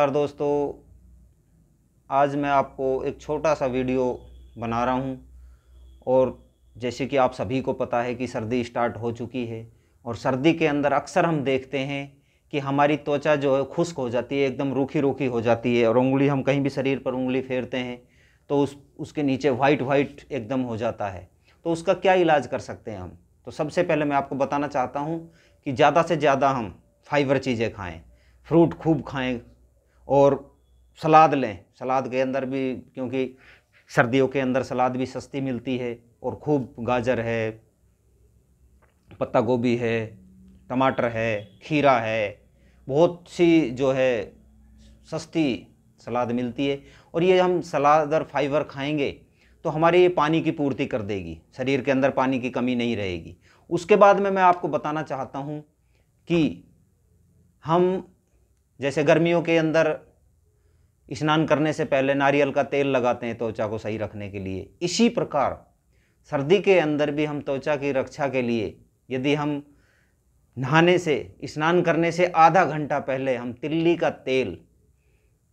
नमस्कार दोस्तों आज मैं आपको एक छोटा सा वीडियो बना रहा हूं और जैसे कि आप सभी को पता है कि सर्दी स्टार्ट हो चुकी है और सर्दी के अंदर अक्सर हम देखते हैं कि हमारी त्वचा जो है खुश्क हो जाती है एकदम रूखी रूखी हो जाती है और उंगली हम कहीं भी शरीर पर उंगली फेरते हैं तो उस उसके नीचे वाइट वाइट एकदम हो जाता है तो उसका क्या इलाज कर सकते हैं हम तो सबसे पहले मैं आपको बताना चाहता हूँ कि ज़्यादा से ज़्यादा हम फाइबर चीज़ें खाएँ फ्रूट खूब खाएँ और सलाद लें सलाद के अंदर भी क्योंकि सर्दियों के अंदर सलाद भी सस्ती मिलती है और खूब गाजर है पत्ता गोभी है टमाटर है खीरा है बहुत सी जो है सस्ती सलाद मिलती है और ये हम सलाद और फाइबर खाएंगे तो हमारी ये पानी की पूर्ति कर देगी शरीर के अंदर पानी की कमी नहीं रहेगी उसके बाद में मैं आपको बताना चाहता हूँ कि हम जैसे गर्मियों के अंदर स्नान करने से पहले नारियल का तेल लगाते हैं त्वचा को सही रखने के लिए इसी प्रकार सर्दी के अंदर भी हम त्वचा की रक्षा के लिए यदि हम नहाने से स्नान करने से आधा घंटा पहले हम तिल्ली का तेल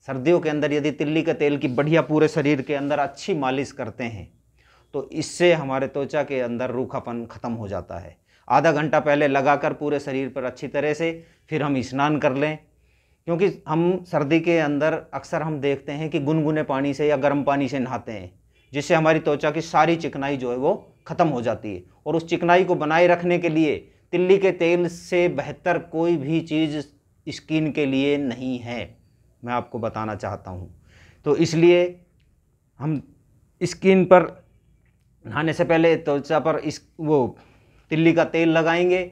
सर्दियों के अंदर यदि तिल्ली के तेल की बढ़िया पूरे शरीर के अंदर अच्छी मालिश करते हैं तो इससे हमारे त्वचा के अंदर रूखापन खत्म हो जाता है आधा घंटा पहले लगाकर पूरे शरीर पर अच्छी तरह से फिर हम स्नान कर लें क्योंकि हम सर्दी के अंदर अक्सर हम देखते हैं कि गुनगुने पानी से या गर्म पानी से नहाते हैं जिससे हमारी त्वचा की सारी चिकनाई जो है वो ख़त्म हो जाती है और उस चिकनाई को बनाए रखने के लिए तिल्ली के तेल से बेहतर कोई भी चीज़ स्किन के लिए नहीं है मैं आपको बताना चाहता हूँ तो इसलिए हम स्किन पर नहाने से पहले त्वचा पर इस वो तिल्ली का तेल लगाएंगे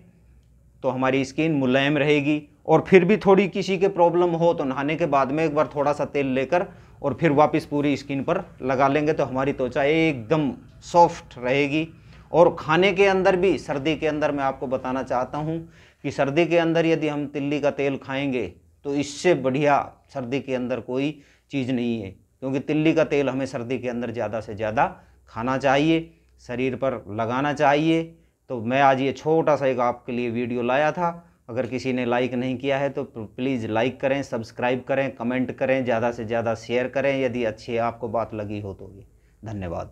तो हमारी स्किन मुलायम रहेगी और फिर भी थोड़ी किसी के प्रॉब्लम हो तो नहाने के बाद में एक बार थोड़ा सा तेल लेकर और फिर वापस पूरी स्किन पर लगा लेंगे तो हमारी त्वचा एकदम सॉफ्ट रहेगी और खाने के अंदर भी सर्दी के अंदर मैं आपको बताना चाहता हूँ कि सर्दी के अंदर यदि हम तिल्ली का तेल खाएंगे तो इससे बढ़िया सर्दी के अंदर कोई चीज़ नहीं है क्योंकि तिल्ली का तेल हमें सर्दी के अंदर ज़्यादा से ज़्यादा खाना चाहिए शरीर पर लगाना चाहिए तो मैं आज ये छोटा सा एक आपके लिए वीडियो लाया था अगर किसी ने लाइक नहीं किया है तो प्लीज़ लाइक करें सब्सक्राइब करें कमेंट करें ज़्यादा से ज़्यादा शेयर करें यदि अच्छी आपको बात लगी हो तो भी धन्यवाद